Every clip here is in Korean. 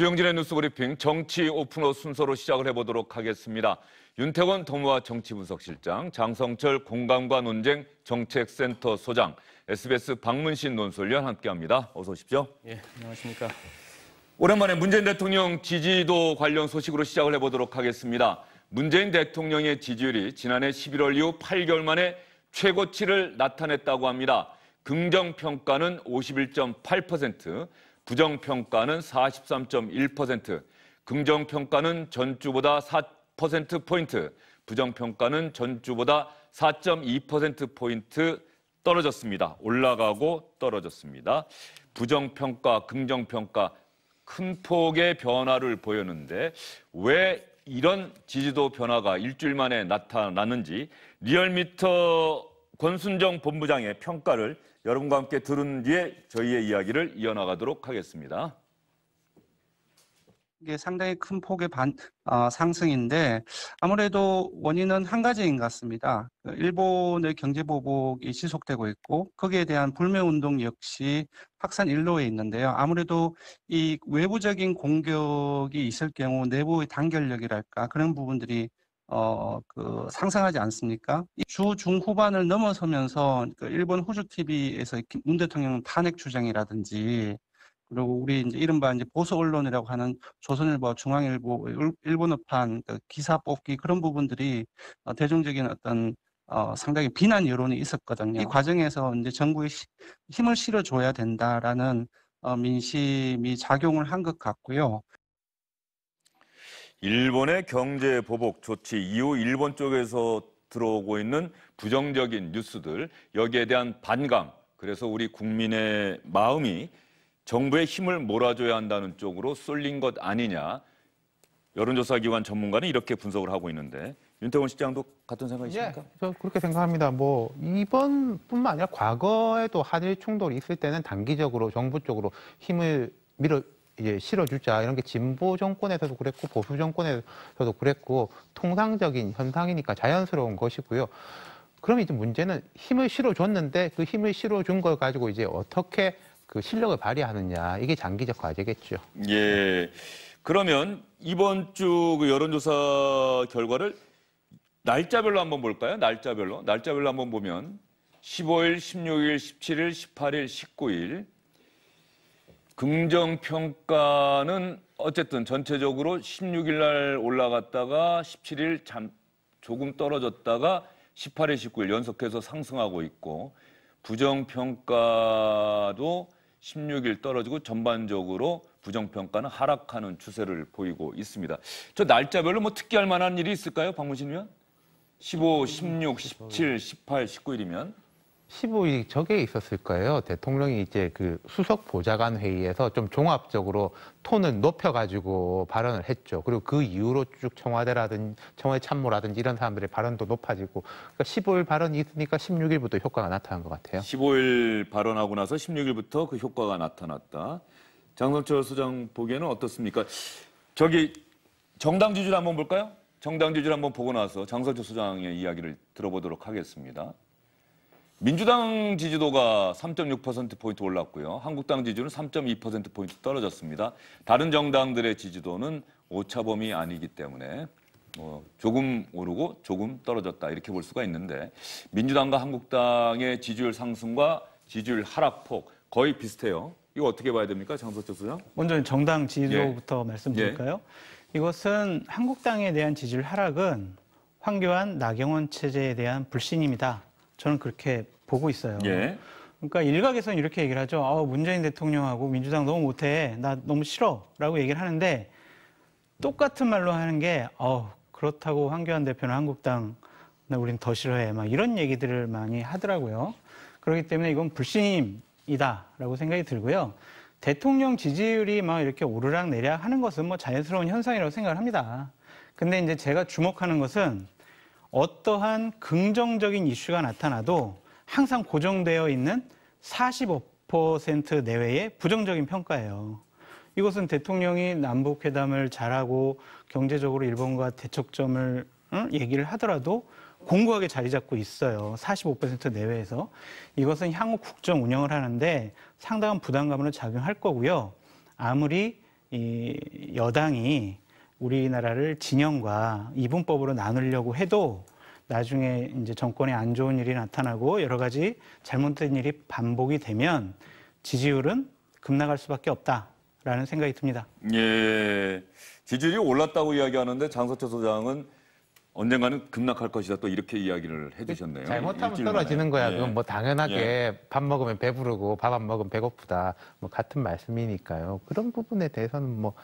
주영진의 뉴스브리핑 정치 오픈업 순서로 시작을 해보도록 하겠습니다. 윤태권 동무와 정치분석실장, 장성철 공감과 논쟁 정책센터 소장, SBS 박문신 논술위원 함께합니다. 어서 오십시오. 예, 안녕하십니까. 오랜만에 문재인 대통령 지지도 관련 소식으로 시작을 해보도록 하겠습니다. 문재인 대통령의 지지율이 지난해 11월 이후 8개월 만에 최고치를 나타냈다고 합니다. 긍정평가는 51.8%, 부정평가는 43.1%, 긍정평가는 전주보다 4%포인트, 부정평가는 전주보다 4.2%포인트 떨어졌습니다. 올라가고 떨어졌습니다. 부정평가, 긍정평가 큰 폭의 변화를 보였는데 왜 이런 지지도 변화가 일주일 만에 나타났는지 리얼미터 권순정 본부장의 평가를 여러분과 함께 들은 뒤에 저희의 이야기를 이어나가도록 하겠습니다. 이게 상당히 큰 폭의 반, 어, 상승인데 아무래도 원인은 한 가지인 것 같습니다. 그 일본의 경제 보복이 지속되고 있고 거기에 대한 불매 운동 역시 확산 일로에 있는데요. 아무래도 이 외부적인 공격이 있을 경우 내부의 단결력이랄까 그런 부분들이 어, 그 상상하지 않습니까? 주 중후반을 넘어서면서 그 일본 호주 TV에서 문 대통령 탄핵 주장이라든지 그리고 우리 이제 이른바 이제 보수 언론이라고 하는 조선일보, 중앙일보, 일본어판 그 기사 뽑기 그런 부분들이 어, 대중적인 어떤 어, 상당히 비난 여론이 있었거든요. 이 과정에서 이제 정부의 힘을 실어줘야 된다라는 어, 민심이 작용을 한 것 같고요. 일본의 경제 보복 조치 이후 일본 쪽에서 들어오고 있는 부정적인 뉴스들 여기에 대한 반감 그래서 우리 국민의 마음이 정부의 힘을 몰아줘야 한다는 쪽으로 쏠린 것 아니냐 여론조사기관 전문가는 이렇게 분석을 하고 있는데 윤태원 시장도 같은 생각이십니까? 예, 저 그렇게 생각합니다. 뭐 이번뿐만 아니라 과거에도 한일 충돌이 있을 때는 단기적으로 정부 쪽으로 힘을 밀어 이제 실어주자 이런 게 진보 정권에서도 그랬고 보수 정권에서도 그랬고 통상적인 현상이니까 자연스러운 것이고요. 그럼 이제 문제는 힘을 실어줬는데 그 힘을 실어준 걸 가지고 이제 어떻게 그 실력을 발휘하느냐 이게 장기적 과제겠죠. 예. 그러면 이번 주그 여론조사 결과를 날짜별로 한번 볼까요? 날짜별로 날짜별로 한번 보면 15일, 16일, 17일, 18일, 19일 긍정평가는 어쨌든 전체적으로 16일 날 올라갔다가 17일 잠, 조금 떨어졌다가 18일, 19일 연속해서 상승하고 있고 부정평가도 16일 떨어지고 전반적으로 부정평가는 하락하는 추세를 보이고 있습니다. 저 날짜별로 뭐 특기할 만한 일이 있을까요? 방문신 위원? 15, 16, 17, 18, 19일이면. 15일 저게 있었을 까요 대통령이 이제 그 수석 보좌관 회의에서 좀 종합적으로 톤을 높여가지고 발언을 했죠. 그리고 그 이후로 쭉 청와대라든지 청와대 참모라든지 이런 사람들의 발언도 높아지고 그러니까 15일 발언이 있으니까 16일부터 효과가 나타난 것 같아요. 15일 발언하고 나서 16일부터 그 효과가 나타났다. 장성철 소장 보기에는 어떻습니까? 저기 정당 지지를 한번 볼까요? 정당 지지를 한번 보고 나서 장성철 소장의 이야기를 들어보도록 하겠습니다. 민주당 지지도가 3.6%포인트 올랐고요. 한국당 지지율은 3.2%포인트 떨어졌습니다. 다른 정당들의 지지도는 오차범위 아니기 때문에 뭐 조금 오르고 조금 떨어졌다 이렇게 볼 수가 있는데 민주당과 한국당의 지지율 상승과 지지율 하락폭 거의 비슷해요. 이거 어떻게 봐야 됩니까? 장소철 소장? 먼저 정당 지지도부터 예. 말씀드릴까요? 예. 이것은 한국당에 대한 지지율 하락은 황교안, 나경원 체제에 대한 불신입니다. 저는 그렇게 보고 있어요. 예. 그러니까 일각에서는 이렇게 얘기를 하죠. 아, 문재인 대통령하고 민주당 너무 못해. 나 너무 싫어. 라고 얘기를 하는데 똑같은 말로 하는 게, 어, 그렇다고 황교안 대표는 한국당, 나 우린 더 싫어해. 막 이런 얘기들을 많이 하더라고요. 그렇기 때문에 이건 불신임이다라고 생각이 들고요. 대통령 지지율이 막 이렇게 오르락 내리락 하는 것은 뭐 자연스러운 현상이라고 생각을 합니다. 근데 이제 제가 주목하는 것은 어떠한 긍정적인 이슈가 나타나도 항상 고정되어 있는 45% 내외의 부정적인 평가예요. 이것은 대통령이 남북회담을 잘하고 경제적으로 일본과 대척점을 응? 얘기를 하더라도 공고하게 자리 잡고 있어요. 45% 내외에서. 이것은 향후 국정 운영을 하는데 상당한 부담감으로 작용할 거고요. 아무리 이 여당이 우리나라를 진영과 이분법으로 나누려고 해도 나중에 이제 정권에 안 좋은 일이 나타나고 여러 가지 잘못된 일이 반복이 되면 지지율은 급락할 수밖에 없다라는 생각이 듭니다. 예. 지지율이 올랐다고 이야기하는데 장서철 소장은 언젠가는 급락할 것이다 또 이렇게 이야기를 해주셨네요. 잘못하면 떨어지는 거야. 예. 그건 뭐 당연하게 예. 밥 먹으면 배부르고 밥 안 먹으면 배고프다. 뭐 같은 말씀이니까요. 그런 부분에 대해서는 뭐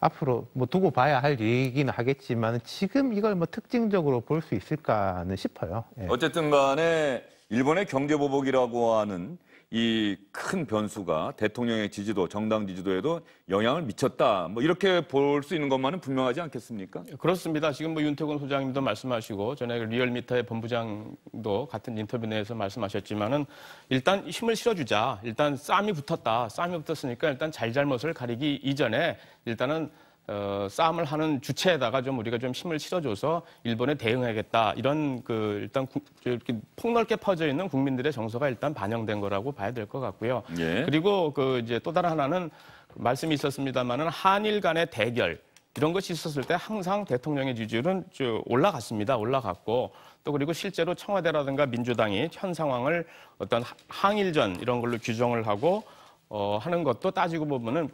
앞으로 뭐 두고 봐야 할얘기는 하겠지만 지금 이걸 뭐 특징적으로 볼 수 있을까는 싶어요. 예. 어쨌든 간에 일본의 경제보복이라고 하는 이큰 변수가 대통령의 지지도, 정당 지지도에도 영향을 미쳤다. 뭐 이렇게 볼 수 있는 것만은 분명하지 않겠습니까? 그렇습니다. 지금 뭐 윤태곤 소장님도 말씀하시고 전에 그 리얼미터의 본부장도 같은 인터뷰 내에서 말씀하셨지만은 일단 힘을 실어주자. 일단 싸움이 붙었다. 싸움이 붙었으니까 일단 잘잘못을 가리기 이전에 일단은 어, 싸움을 하는 주체에다가 좀 우리가 좀 힘을 실어줘서 일본에 대응해야겠다 이런 그 일단 구, 이렇게 폭넓게 퍼져 있는 국민들의 정서가 일단 반영된 거라고 봐야 될 것 같고요. 예. 그리고 그 이제 또 다른 하나는 말씀이 있었습니다만은 한일 간의 대결 이런 것이 있었을 때 항상 대통령의 지지율은 쭉 올라갔습니다. 올라갔고 또 그리고 실제로 청와대라든가 민주당이 현 상황을 어떤 항일전 이런 걸로 규정을 하고 어, 하는 것도 따지고 보면은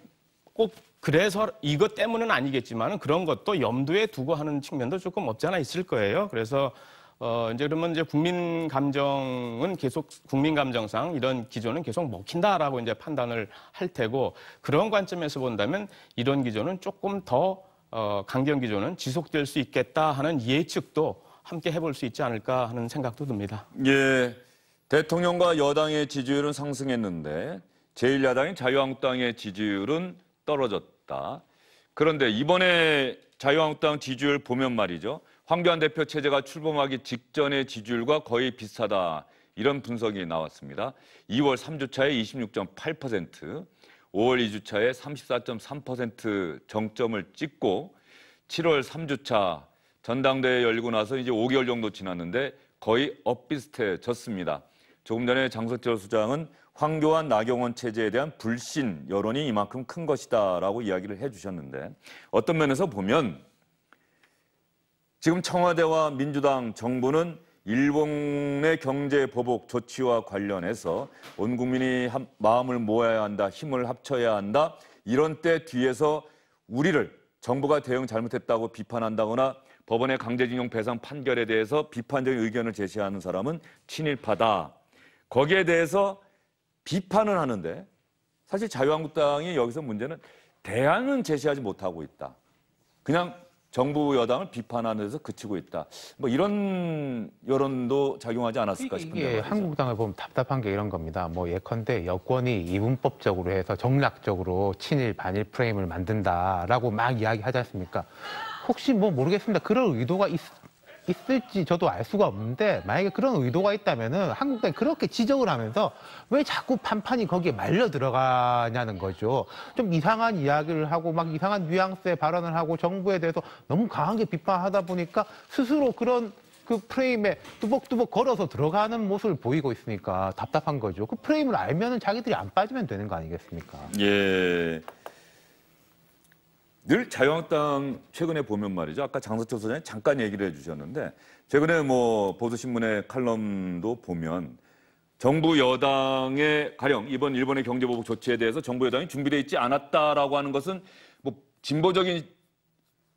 꼭 그래서 이것 때문은 아니겠지만 그런 것도 염두에 두고 하는 측면도 조금 없지 않아 있을 거예요. 그래서 어 이제 그러면 이제 국민 감정은 계속 국민 감정상 이런 기조는 계속 먹힌다라고 이제 판단을 할 테고 그런 관점에서 본다면 이런 기조는 조금 더 어, 강경 기조는 지속될 수 있겠다 하는 예측도 함께 해볼 수 있지 않을까 하는 생각도 듭니다. 예, 대통령과 여당의 지지율은 상승했는데 제1야당인 자유한국당의 지지율은 떨어졌다. 그런데 이번에 자유한국당 지지율 보면 말이죠. 황교안 대표 체제가 출범하기 직전의 지지율과 거의 비슷하다. 이런 분석이 나왔습니다. 2월 3주차에 26.8%, 5월 2주차에 34.3% 정점을 찍고 7월 3주차 전당대회 열리고 나서 이제 5개월 정도 지났는데 거의 엇비슷해졌습니다. 조금 전에 장석철 수장은 황교안 나경원 체제에 대한 불신 여론이 이만큼 큰 것이다라고 이야기를 해주셨는데 어떤 면에서 보면 지금 청와대와 민주당 정부는 일본의 경제 보복 조치와 관련해서 온 국민이 마음을 모아야 한다, 힘을 합쳐야 한다 이런 때 뒤에서 우리를 정부가 대응 잘못했다고 비판한다거나 법원의 강제징용 배상 판결에 대해서 비판적인 의견을 제시하는 사람은 친일파다. 거기에 대해서 비판을 하는데 사실 자유한국당이 여기서 문제는 대안은 제시하지 못하고 있다. 그냥 정부 여당을 비판하면서 그치고 있다. 뭐 이런 여론도 작용하지 않았을까 싶은데 이게 한국당을 보면 답답한 게 이런 겁니다. 뭐 예컨대 여권이 이분법적으로 해서 정략적으로 친일 반일 프레임을 만든다라고 막 이야기하지 않습니까? 혹시 뭐 모르겠습니다. 그럴 의도가 있, 있을지 저도 알 수가 없는데 만약에 그런 의도가 있다면은 한국당이 그렇게 지적을 하면서 왜 자꾸 판판이 거기에 말려 들어가냐는 거죠. 좀 이상한 이야기를 하고 막 이상한 뉘앙스의 발언을 하고 정부에 대해서 너무 강하게 비판하다 보니까 스스로 그런 그 프레임에 뚜벅뚜벅 걸어서 들어가는 모습을 보이고 있으니까 답답한 거죠. 그 프레임을 알면은 자기들이 안 빠지면 되는 거 아니겠습니까? 예. 늘 자유한국당 최근에 보면 말이죠. 아까 장서철 선생 이 잠깐 얘기를 해주셨는데 최근에 뭐 보수신문의 칼럼도 보면 정부 여당의 가령 이번 일본의 경제보복 조치에 대해서 정부 여당이 준비돼 있지 않았다라고 하는 것은 뭐 진보적인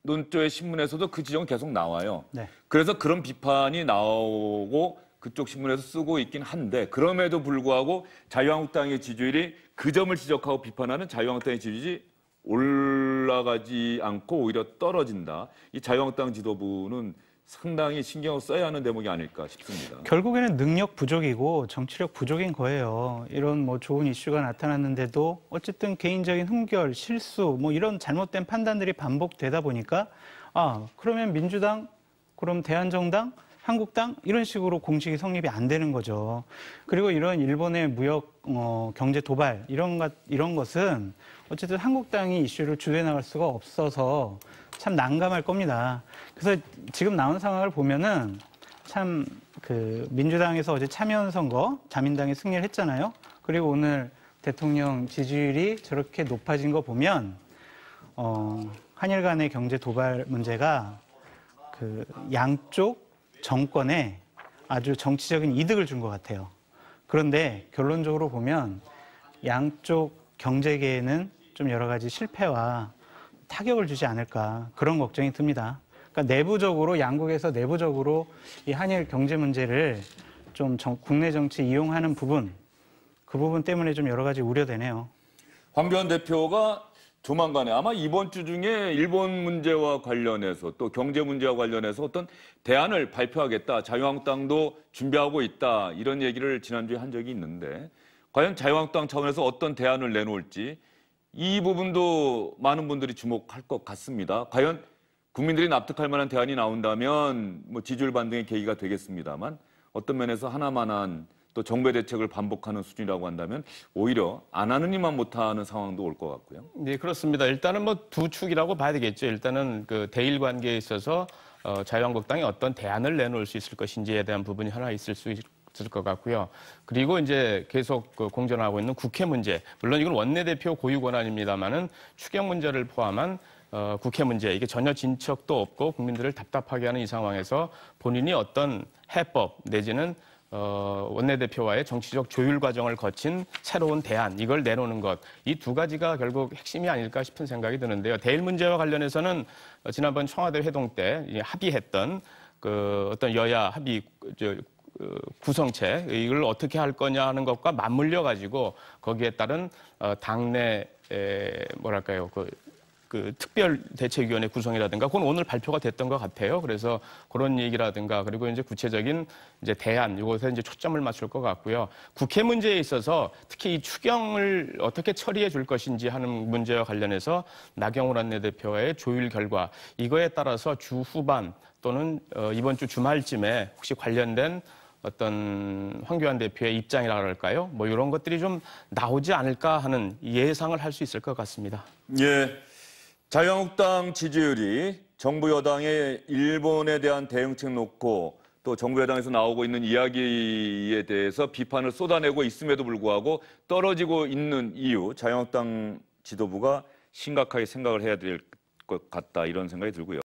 논조의 신문에서도 그 지적은 계속 나와요. 네. 그래서 그런 비판이 나오고 그쪽 신문에서 쓰고 있긴 한데 그럼에도 불구하고 자유한국당의 지지율이 그 점을 지적하고 비판하는 자유한국당의 지지율이 올라가지 않고 오히려 떨어진다. 이 자유한국당 지도부는 상당히 신경을 써야 하는 대목이 아닐까 싶습니다. 결국에는 능력 부족이고 정치력 부족인 거예요. 이런 뭐 좋은 이슈가 나타났는데도 어쨌든 개인적인 흥결, 실수 뭐 이런 잘못된 판단들이 반복되다 보니까 아, 그러면 민주당, 그럼 대한정당, 한국당 이런 식으로 공식이 성립이 안 되는 거죠. 그리고 이런 일본의 무역 어, 경제 도발 이런 것 이런 것은 어쨌든 한국당이 이슈를 주도해 나갈 수가 없어서 참 난감할 겁니다. 그래서 지금 나온 상황을 보면은 참 그 민주당에서 어제 참여연 선거 자민당이 승리를 했잖아요. 그리고 오늘 대통령 지지율이 저렇게 높아진 거 보면 어 한일 간의 경제 도발 문제가 그 양쪽 정권에 아주 정치적인 이득을 준 것 같아요. 그런데 결론적으로 보면 양쪽 경제계에는 좀 여러 가지 실패와 타격을 주지 않을까 그런 걱정이 듭니다. 그러니까 내부적으로 양국에서 내부적으로 이 한일 경제 문제를 좀 정, 국내 정치 이용하는 부분 그 부분 때문에 좀 여러 가지 우려되네요. 황교안 대표가 조만간에 아마 이번 주 중에 일본 문제와 관련해서 또 경제 문제와 관련해서 어떤 대안을 발표하겠다. 자유한국당도 준비하고 있다. 이런 얘기를 지난주에 한 적이 있는데 과연 자유한국당 차원에서 어떤 대안을 내놓을지 이 부분도 많은 분들이 주목할 것 같습니다. 과연 국민들이 납득할 만한 대안이 나온다면 뭐 지지율 반등의 계기가 되겠습니다만 어떤 면에서 하나만한 또 정부의 대책을 반복하는 수준이라고 한다면 오히려 안 하는 이만 못하는 상황도 올 것 같고요. 네 그렇습니다. 일단은 뭐 두 축이라고 봐야 되겠죠. 일단은 그 대일 관계에 있어서 어, 자유한국당이 어떤 대안을 내놓을 수 있을 것인지에 대한 부분이 하나 있을 수 있고 있을것 같고요. 그리고 이제 계속 그 공존하고 있는 국회 문제. 물론 이건 원내대표 고유 권한입니다만은 추경 문제를 포함한 어, 국회 문제 이게 전혀 진척도 없고 국민들을 답답하게 하는 이 상황에서 본인이 어떤 해법 내지는 어, 원내대표와의 정치적 조율 과정을 거친 새로운 대안 이걸 내놓는 것이 두 가지가 결국 핵심이 아닐까 싶은 생각이 드는데요. 대일 문제와 관련해서는 어, 지난번 청와대 회동 때 합의했던 그 어떤 여야 합의 어, 구성체 이걸 어떻게 할 거냐 하는 것과 맞물려 가지고 거기에 따른 어, 당내 뭐랄까요 그, 그 특별 대책위원회 구성이라든가 그건 오늘 발표가 됐던 것 같아요. 그래서 그런 얘기라든가 그리고 이제 구체적인 이제 대안 이것에 이제 초점을 맞출 것 같고요. 국회 문제에 있어서 특히 이 추경을 어떻게 처리해 줄 것인지 하는 문제와 관련해서 나경원 원내대표의 조율 결과 이거에 따라서 주 후반 또는 어, 이번 주 주말쯤에 혹시 관련된 어떤 황교안 대표의 입장이라 그럴까요? 뭐 이런 것들이 좀 나오지 않을까 하는 예상을 할 수 있을 것 같습니다. 예. 자유한국당 지지율이 정부 여당의 일본에 대한 대응책 놓고 또 정부 여당에서 나오고 있는 이야기에 대해서 비판을 쏟아내고 있음에도 불구하고 떨어지고 있는 이유 자유한국당 지도부가 심각하게 생각을 해야 될 것 같다 이런 생각이 들고요.